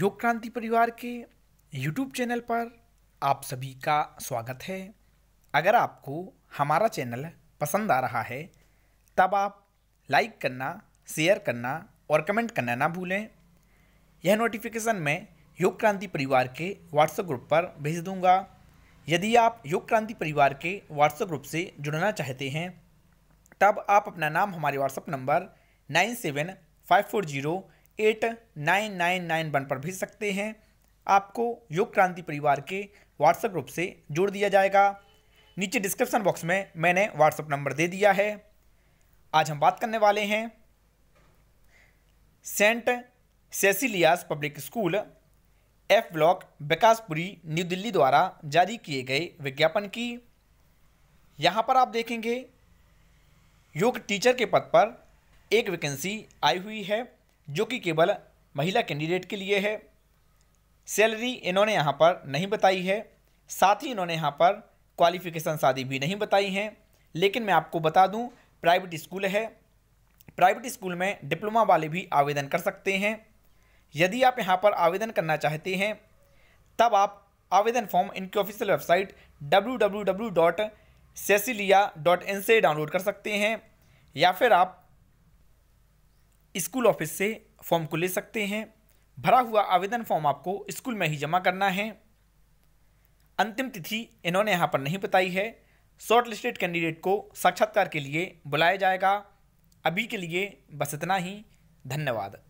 योग क्रांति परिवार के यूट्यूब चैनल पर आप सभी का स्वागत है अगर आपको हमारा चैनल पसंद आ रहा है तब आप लाइक करना शेयर करना और कमेंट करना ना भूलें यह नोटिफिकेशन मैं योग क्रांति परिवार के व्हाट्सएप ग्रुप पर भेज दूंगा यदि आप योग क्रांति परिवार के व्हाट्सएप ग्रुप से जुड़ना चाहते हैं तब आप अपना नाम हमारे WhatsApp number nine seven five four zero eight nine nine nine one पर भेज सकते हैं आपको योग क्रांति परिवार के व्हाट्सएप ग्रुप से जोड़ दिया जाएगा नीचे डिस्क्रिप्शन बॉक्स में मैंने व्हाट्सएप नंबर दे दिया है आज हम बात करने वाले हैं saint Cecilia's public school F block Vikaspuri new Delhi द्वारा जारी किए गए विज्ञापन की यहाँ पर आप देखेंगे योग टीचर के पद पर एक वैकेंसी आई हुई है जो कि केवल महिला कैंडिडेट के लिए है सैलरी इन्होंने यहाँ पर नहीं बताई है साथ ही इन्होंने यहाँ पर क्वालिफ़िकेशन शादी भी नहीं बताई हैं लेकिन मैं आपको बता दूं प्राइवेट स्कूल है प्राइवेट स्कूल में डिप्लोमा वाले भी आवेदन कर सकते हैं यदि आप यहाँ पर आवेदन करना चाहते हैं तब आप आवेदन फॉर्म इनकी ऑफिशियल वेबसाइट डब्ल्यू से डाउनलोड कर सकते हैं या फिर आप स्कूल ऑफिस से फॉर्म को ले सकते हैं भरा हुआ आवेदन फॉर्म आपको स्कूल में ही जमा करना है अंतिम तिथि इन्होंने यहाँ पर नहीं बताई है शॉर्ट लिस्टेड कैंडिडेट को साक्षात्कार के लिए बुलाया जाएगा अभी के लिए बस इतना ही धन्यवाद